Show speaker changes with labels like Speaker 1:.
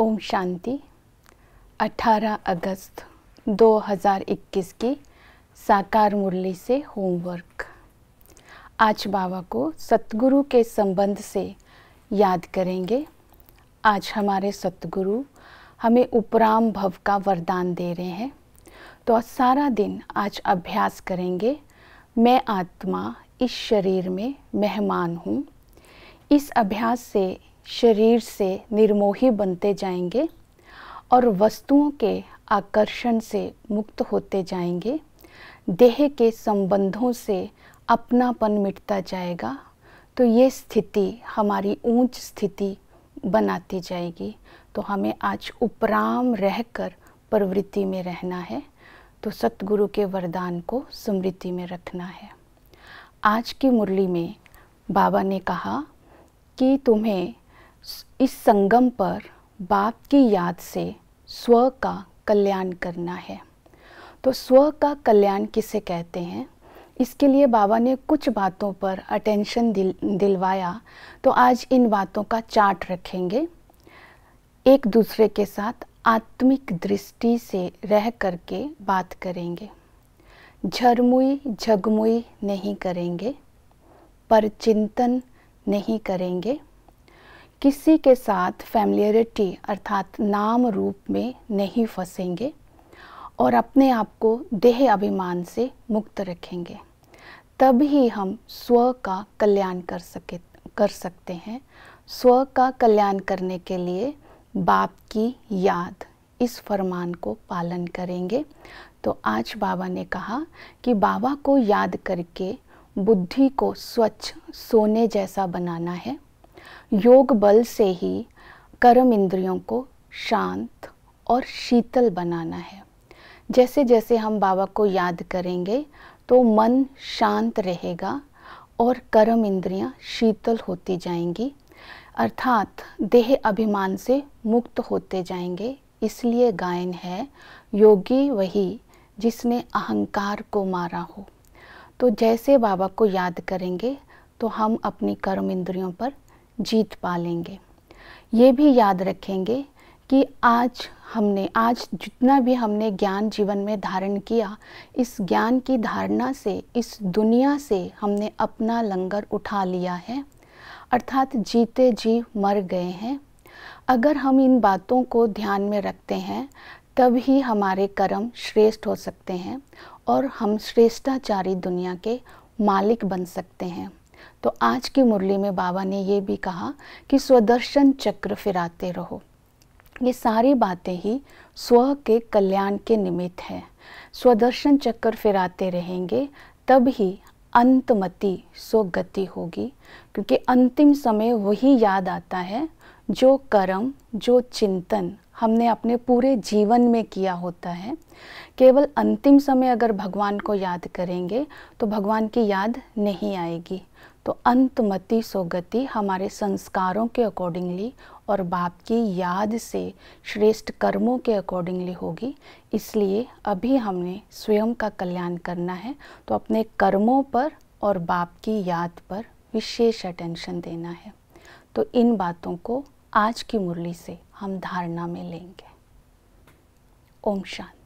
Speaker 1: ओम शांति 18 अगस्त 2021 की साकार मुरली से होमवर्क आज बाबा को सतगुरु के संबंध से याद करेंगे आज हमारे सतगुरु हमें उपराम भव का वरदान दे रहे हैं तो सारा दिन आज अभ्यास करेंगे मैं आत्मा इस शरीर में मेहमान हूँ इस अभ्यास से शरीर से निर्मोही बनते जाएंगे और वस्तुओं के आकर्षण से मुक्त होते जाएंगे देह के संबंधों से अपनापन मिटता जाएगा तो ये स्थिति हमारी ऊंच स्थिति बनाती जाएगी तो हमें आज उपराम रहकर प्रवृत्ति में रहना है तो सतगुरु के वरदान को स्मृति में रखना है आज की मुरली में बाबा ने कहा कि तुम्हें इस संगम पर बाप की याद से स्व का कल्याण करना है तो स्व का कल्याण किसे कहते हैं इसके लिए बाबा ने कुछ बातों पर अटेंशन दिल दिलवाया तो आज इन बातों का चार्ट रखेंगे एक दूसरे के साथ आत्मिक दृष्टि से रह करके बात करेंगे झरमुई झगमुई नहीं करेंगे पर चिंतन नहीं करेंगे किसी के साथ फैमिलियरिटी अर्थात नाम रूप में नहीं फंसेंगे और अपने आप को देह अभिमान से मुक्त रखेंगे तब ही हम स्व का कल्याण कर सके कर सकते हैं स्व का कल्याण करने के लिए बाप की याद इस फरमान को पालन करेंगे तो आज बाबा ने कहा कि बाबा को याद करके बुद्धि को स्वच्छ सोने जैसा बनाना है योग बल से ही कर्म इंद्रियों को शांत और शीतल बनाना है जैसे जैसे हम बाबा को याद करेंगे तो मन शांत रहेगा और कर्म इंद्रियां शीतल होती जाएंगी अर्थात देह अभिमान से मुक्त होते जाएंगे इसलिए गायन है योगी वही जिसने अहंकार को मारा हो तो जैसे बाबा को याद करेंगे तो हम अपनी कर्म इंद्रियों पर जीत पा लेंगे ये भी याद रखेंगे कि आज हमने आज जितना भी हमने ज्ञान जीवन में धारण किया इस ज्ञान की धारणा से इस दुनिया से हमने अपना लंगर उठा लिया है अर्थात जीते जी मर गए हैं अगर हम इन बातों को ध्यान में रखते हैं तभी हमारे कर्म श्रेष्ठ हो सकते हैं और हम श्रेष्ठाचारी दुनिया के मालिक बन सकते हैं तो आज की मुरली में बाबा ने ये भी कहा कि स्वदर्शन चक्र फिराते रहो ये सारी बातें ही स्व के कल्याण के निमित्त हैं स्वदर्शन चक्र फिराते रहेंगे तब ही अंतमति स्वगति होगी क्योंकि अंतिम समय वही याद आता है जो कर्म जो चिंतन हमने अपने पूरे जीवन में किया होता है केवल अंतिम समय अगर भगवान को याद करेंगे तो भगवान की याद नहीं आएगी तो अंतमति सोगति हमारे संस्कारों के अकॉर्डिंगली और बाप की याद से श्रेष्ठ कर्मों के अकॉर्डिंगली होगी इसलिए अभी हमने स्वयं का कल्याण करना है तो अपने कर्मों पर और बाप की याद पर विशेष अटेंशन देना है तो इन बातों को आज की मुरली से हम धारणा में लेंगे ओम शांति